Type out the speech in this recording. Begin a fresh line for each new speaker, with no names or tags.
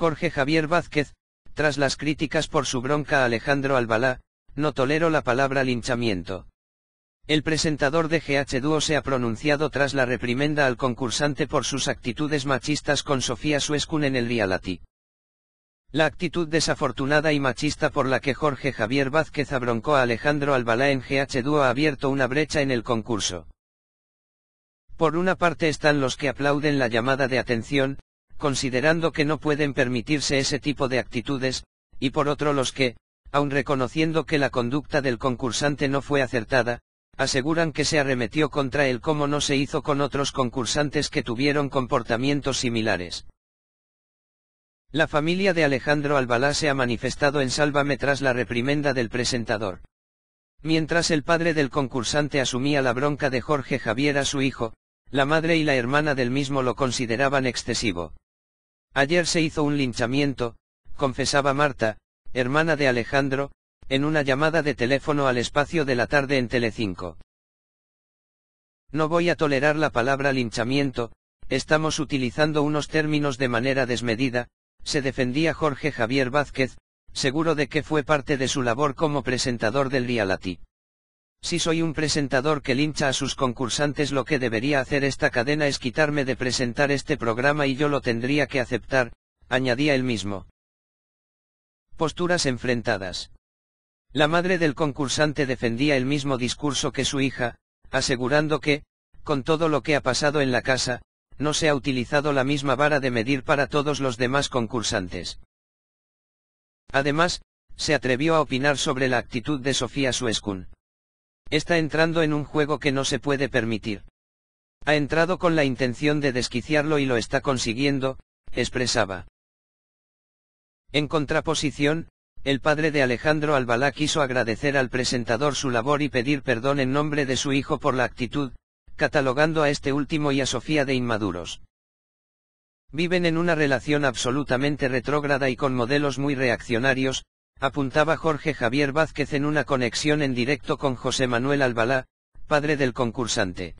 Jorge Javier Vázquez, tras las críticas por su bronca a Alejandro Albalá, no tolero la palabra linchamiento. El presentador de GH Duo se ha pronunciado tras la reprimenda al concursante por sus actitudes machistas con Sofía Suescun en el reality. La actitud desafortunada y machista por la que Jorge Javier Vázquez abroncó a Alejandro Albalá en GH Duo ha abierto una brecha en el concurso. Por una parte están los que aplauden la llamada de atención, considerando que no pueden permitirse ese tipo de actitudes, y por otro los que, aun reconociendo que la conducta del concursante no fue acertada, aseguran que se arremetió contra él como no se hizo con otros concursantes que tuvieron comportamientos similares. La familia de Alejandro Albalá se ha manifestado en Sálvame tras la reprimenda del presentador. Mientras el padre del concursante asumía la bronca de Jorge Javier a su hijo, la madre y la hermana del mismo lo consideraban excesivo. Ayer se hizo un linchamiento, confesaba Marta, hermana de Alejandro, en una llamada de teléfono al espacio de la tarde en Telecinco. No voy a tolerar la palabra linchamiento, estamos utilizando unos términos de manera desmedida, se defendía Jorge Javier Vázquez, seguro de que fue parte de su labor como presentador del Rialati. Si soy un presentador que lincha a sus concursantes lo que debería hacer esta cadena es quitarme de presentar este programa y yo lo tendría que aceptar, añadía él mismo. Posturas enfrentadas. La madre del concursante defendía el mismo discurso que su hija, asegurando que, con todo lo que ha pasado en la casa, no se ha utilizado la misma vara de medir para todos los demás concursantes. Además, se atrevió a opinar sobre la actitud de Sofía Suescun. Está entrando en un juego que no se puede permitir. Ha entrado con la intención de desquiciarlo y lo está consiguiendo, expresaba. En contraposición, el padre de Alejandro Albalá quiso agradecer al presentador su labor y pedir perdón en nombre de su hijo por la actitud, catalogando a este último y a Sofía de inmaduros. Viven en una relación absolutamente retrógrada y con modelos muy reaccionarios, apuntaba Jorge Javier Vázquez en una conexión en directo con José Manuel Albalá, padre del concursante.